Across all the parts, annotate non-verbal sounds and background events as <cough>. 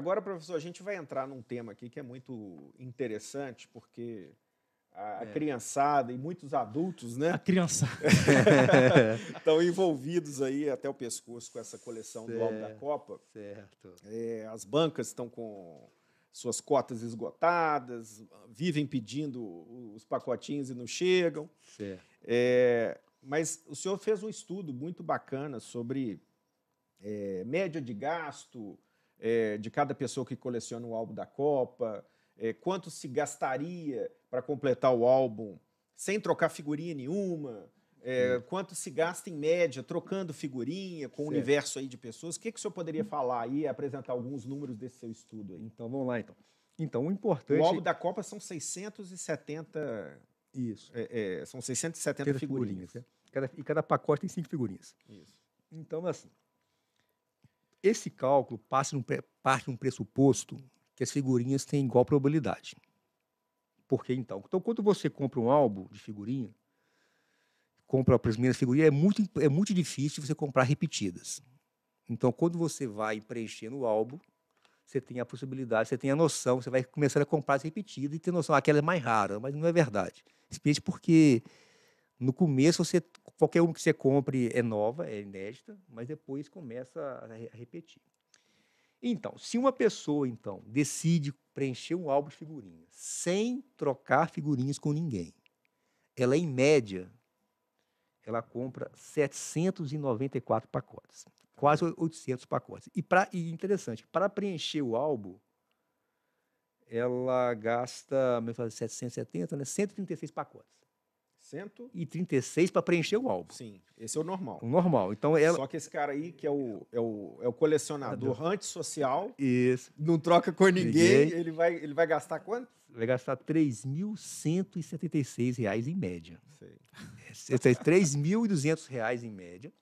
Agora, professor, a gente vai entrar num tema aqui que é muito interessante, porque a é. criançada e muitos adultos, né? A criançada. <laughs> Estão envolvidos aí até o pescoço com essa coleção certo, do Alto da Copa. Certo. É, as bancas estão com suas cotas esgotadas, vivem pedindo os pacotinhos e não chegam. Certo. É, mas o senhor fez um estudo muito bacana sobre é, média de gasto, é, de cada pessoa que coleciona o álbum da Copa, é, quanto se gastaria para completar o álbum sem trocar figurinha nenhuma, é, quanto se gasta em média trocando figurinha com o um universo aí de pessoas. O que, que o senhor poderia hum. falar aí, apresentar alguns números desse seu estudo aí? Então, vamos lá então. Então, o importante... O álbum da Copa são 670... Isso. É, é, são 670 figurinhas. figurinhas. Cada, e cada pacote tem cinco figurinhas. Isso. Então, assim, esse cálculo parte de um pressuposto que as figurinhas têm igual probabilidade. Por que então? Então, quando você compra um álbum de figurinha, compra as primeiras figurinhas, é muito, é muito difícil você comprar repetidas. Então, quando você vai preenchendo o álbum, você tem a possibilidade, você tem a noção, você vai começar a comprar as repetidas e ter noção, ah, aquela é mais rara, mas não é verdade. Especialmente porque no começo, você, qualquer um que você compre é nova, é inédita, mas depois começa a, repetir. Então, se uma pessoa, então, decide preencher um álbum de figurinhas sem trocar figurinhas com ninguém, ela, em média, ela compra 794 pacotes, quase 800 pacotes. E, interessante, para preencher o álbum, ela gasta, me fala, 770, né, 136 pacotes. 136 para preencher o álbum. Sim, esse é o normal. O normal. Então ela... Só que esse cara aí, que é o, é o, é o colecionador Cadê? antissocial, Isso. não troca com ninguém, ninguém, Ele, vai, ele vai gastar quanto? Vai gastar R$ 3.176 em média. É, R$ 3.200 em média.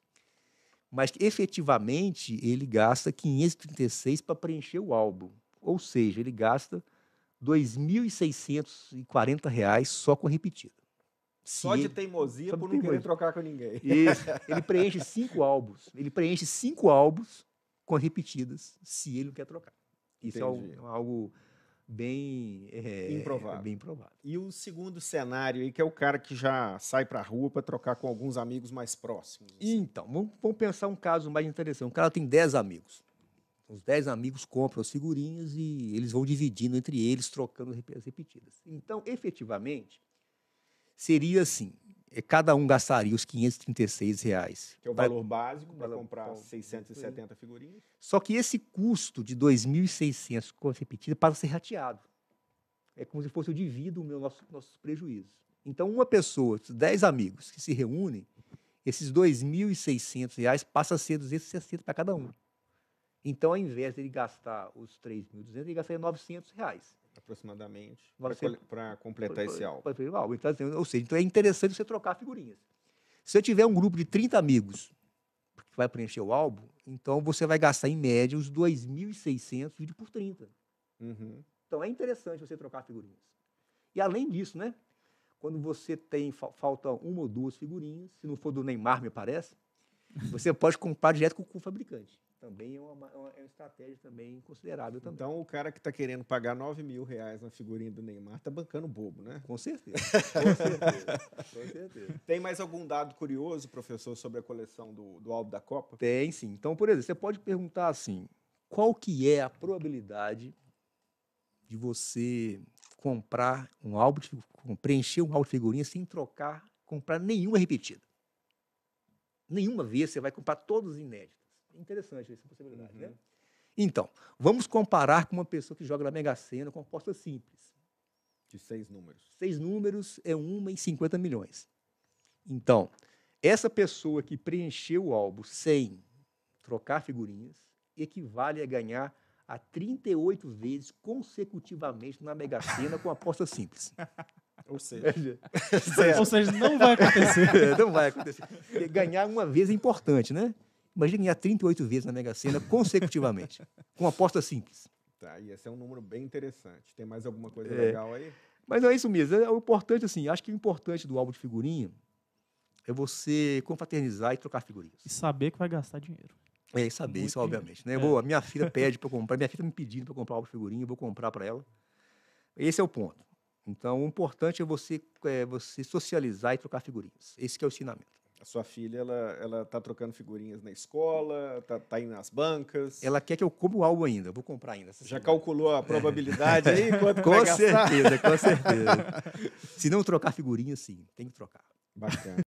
Mas efetivamente ele gasta 536 para preencher o álbum. Ou seja, ele gasta R$ 2.640 só com repetida. Só de teimosia por não teimosia. querer trocar com ninguém. Isso. <laughs> Ele preenche cinco álbuns. Ele preenche cinco álbuns com repetidas, se ele não quer trocar. Isso é Entendi. é algo, bem, é, improvável. bem improvável. E o segundo cenário aí, que é o cara que já sai para a rua para trocar com alguns amigos mais próximos. Assim. Então, vamos, pensar um caso mais interessante. Um cara tem dez amigos. Os dez amigos compram as figurinhas e eles vão dividindo entre eles, trocando as repetidas. Então, efetivamente, seria assim: é, cada um gastaria os 536 reais. Que é o valor básico para comprar 670 figurinhas. Só que esse custo de 2.600 contas repetida passa a ser rateado. É como se fosse eu divido o meu, nosso, nossos prejuízos. Então, uma pessoa, 10 amigos que se reúnem, esses 2.600 reais passa a ser 260 para cada um. Então, ao invés de ele gastar os 3.200, ele gastaria 900 reais. Aproximadamente, para completar pra, esse álbum. Pra, pra, tá ou seja, então é interessante você trocar figurinhas. Se eu tiver um grupo de 30 amigos que vai preencher o álbum, então você vai gastar, em média, os 2.600 dividido por 30. Uhum. Então, é interessante você trocar figurinhas. E, além disso, né, quando você tem, falta uma ou duas figurinhas, se não for do Neymar, me parece, você pode comprar direto com o fabricante também é, é uma, é uma estratégia também considerável também. Então o cara que está querendo pagar 9 mil reais na figurinha do Neymar está bancando bobo, né? Com certeza. <laughs> Com certeza. Com certeza. Tem mais algum dado curioso, professor, sobre a coleção do, do álbum da Copa? Tem sim. Então, por exemplo, você pode perguntar assim: qual que é a probabilidade de você comprar um álbum, tipo, preencher um álbum de figurinha sem trocar, comprar nenhuma repetida? Nenhuma vez você vai comprar todos inéditos. Interessante essa possibilidade, né? uhum. né? Então, vamos comparar com uma pessoa que joga na Mega Sena com aposta simples. De seis números. Seis números é uma em 50 milhões. Então, essa pessoa que preencheu o álbum sem trocar figurinhas equivale a ganhar a 38 vezes consecutivamente na Mega Sena com aposta simples. <laughs> Ou seja, <laughs> ou seja, não vai acontecer. <laughs> não vai acontecer. ganhar uma vez é importante, né? Imagina ganhar 38 vezes na Mega Sena consecutivamente, <laughs> com aposta simples. Tá, e esse é um número bem interessante. Tem mais alguma coisa é, legal aí? Mas não é isso mesmo. É, é o importante, assim, acho que o importante do álbum de figurinha é você confraternizar e trocar figurinhas. E saber que vai gastar dinheiro. É, e saber, Muito isso, obviamente. Né? É. Vou, a minha filha <laughs> pede para comprar, minha filha tá me pedindo para comprar álbum de figurinha, eu vou comprar para ela. Esse é o ponto. Então, o importante é você, é, você socializar e trocar figurinhas. Esse é o ensinamento. A sua filha, ela, ela tá trocando figurinhas na escola, tá, tá indo nas bancas. Ela quer que eu compre algo ainda, vou comprar ainda. Já semana. calculou a probabilidade aí? <laughs> Quanto com certeza, gastar? com certeza. Se não trocar figurinha, sim, tem que trocar. Bacana.